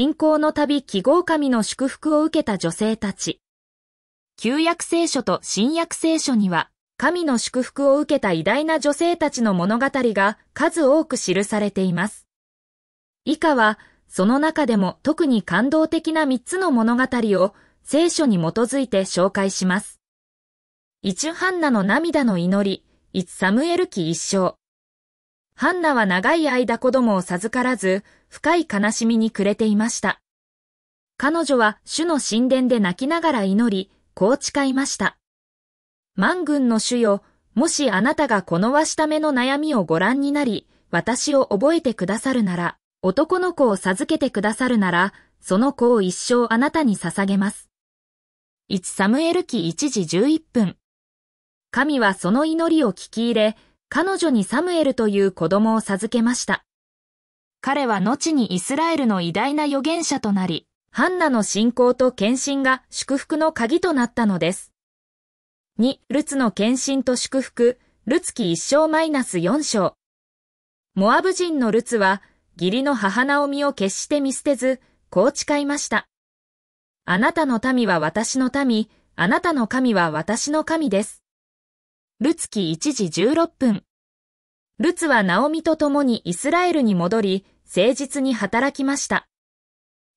信仰の旅記号神の祝福を受けた女性たち。旧約聖書と新約聖書には、神の祝福を受けた偉大な女性たちの物語が数多く記されています。以下は、その中でも特に感動的な3つの物語を聖書に基づいて紹介します。一ハンナの涙の祈り、一サムエル記一章。ハンナは長い間子供を授からず、深い悲しみに暮れていました。彼女は主の神殿で泣きながら祈り、こう誓いました。万軍の主よ、もしあなたがこのわしための悩みをご覧になり、私を覚えてくださるなら、男の子を授けてくださるなら、その子を一生あなたに捧げます。1サムエル記1時11分。神はその祈りを聞き入れ、彼女にサムエルという子供を授けました。彼は後にイスラエルの偉大な預言者となり、ハンナの信仰と献身が祝福の鍵となったのです。二、ルツの献身と祝福、ルツ記一章マイナス四章。モアブ人のルツは、義理の母ナオミを決して見捨てず、こう誓いました。あなたの民は私の民、あなたの神は私の神です。ルツ記1時16分。ルツはナオミと共にイスラエルに戻り、誠実に働きました。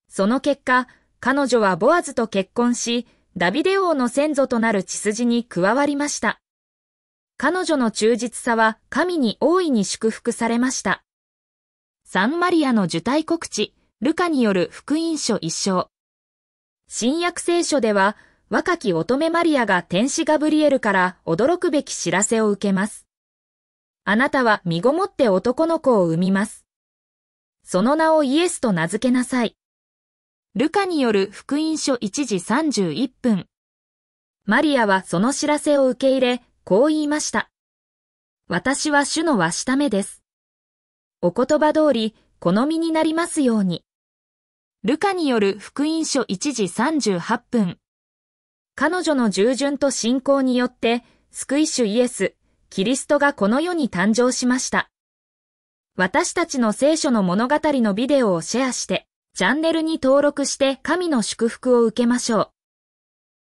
その結果、彼女はボアズと結婚し、ダビデ王の先祖となる血筋に加わりました。彼女の忠実さは神に大いに祝福されました。サンマリアの受胎告知、ルカによる福音書一章。新約聖書では、若き乙女マリアが天使ガブリエルから驚くべき知らせを受けます。あなたは身ごもって男の子を産みます。その名をイエスと名付けなさい。ルカによる福音書1時31分。マリアはその知らせを受け入れ、こう言いました。私は主のわしためです。お言葉通り、好みになりますように。ルカによる福音書1時38分。彼女の従順と信仰によって、救い主イエス、キリストがこの世に誕生しました。私たちの聖書の物語のビデオをシェアして、チャンネルに登録して神の祝福を受けましょう。